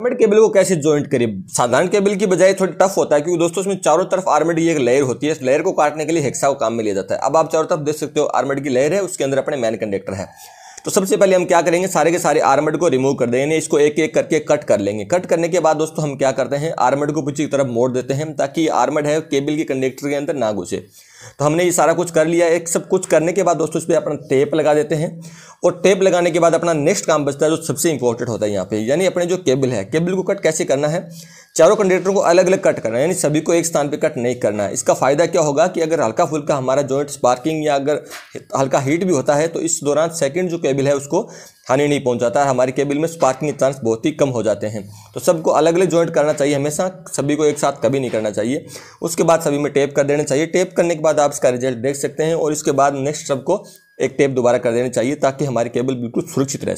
armed cable को कैसे joint करें साधारण केबल की बजाय थोड़ी टफ होता है क्योंकि दोस्तों इसमें चारों तरफ आर्मेड की एक लेयर होती है इस लेयर को काटने के लिए हेक्सा को काम में लिया जाता है अब आप चारों तरफ देख सकते हो आर्मेड की लेयर है उसके अंदर अपने मैन कंडक्टर है तो सबसे पहले हम क्या करेंगे सारे के सारे आर्मेड को रिमूव कर देंगे इसको एक एक करके कट कर लेंगे कट करने के बाद दोस्तों हम क्या करते हैं आर्मेड को पीछे की तरफ मोड़ देते हैं ताकि आर्मेड है केबल के कंडक्टर के अंदर ना घुसे तो हमने ये सारा कुछ कर लिया एक सब कुछ करने के बाद दोस्तों इस पर अपना टेप लगा देते हैं और टेप लगाने के बाद अपना नेक्स्ट काम बचता है जो सबसे इंपॉर्टेंट होता है यहाँ पे यानी अपने जो केबल है केबल को कट कैसे करना है चारों कंडक्टरों को अलग अलग कट करना है यानी सभी को एक स्थान पे कट नहीं करना है इसका फ़ायदा क्या होगा कि अगर हल्का फुल्का हमारा जॉइंट स्पार्किंग या अगर हल्का हीट भी होता है तो इस दौरान सेकेंड जो केबल है उसको हानि नहीं पहुंचाता है हमारे केबल में स्पार्किंग चांस बहुत ही कम हो जाते हैं तो सबको अलग अलग जॉइंट करना चाहिए हमेशा सभी को एक साथ कभी नहीं करना चाहिए उसके बाद सभी में टेप कर देना चाहिए टेप करने के बाद आप इसका रिजल्ट देख सकते हैं और इसके बाद नेक्स्ट सबको एक टेप दोबारा कर देना चाहिए ताकि हमारी केबल बिल्कुल सुरक्षित रहे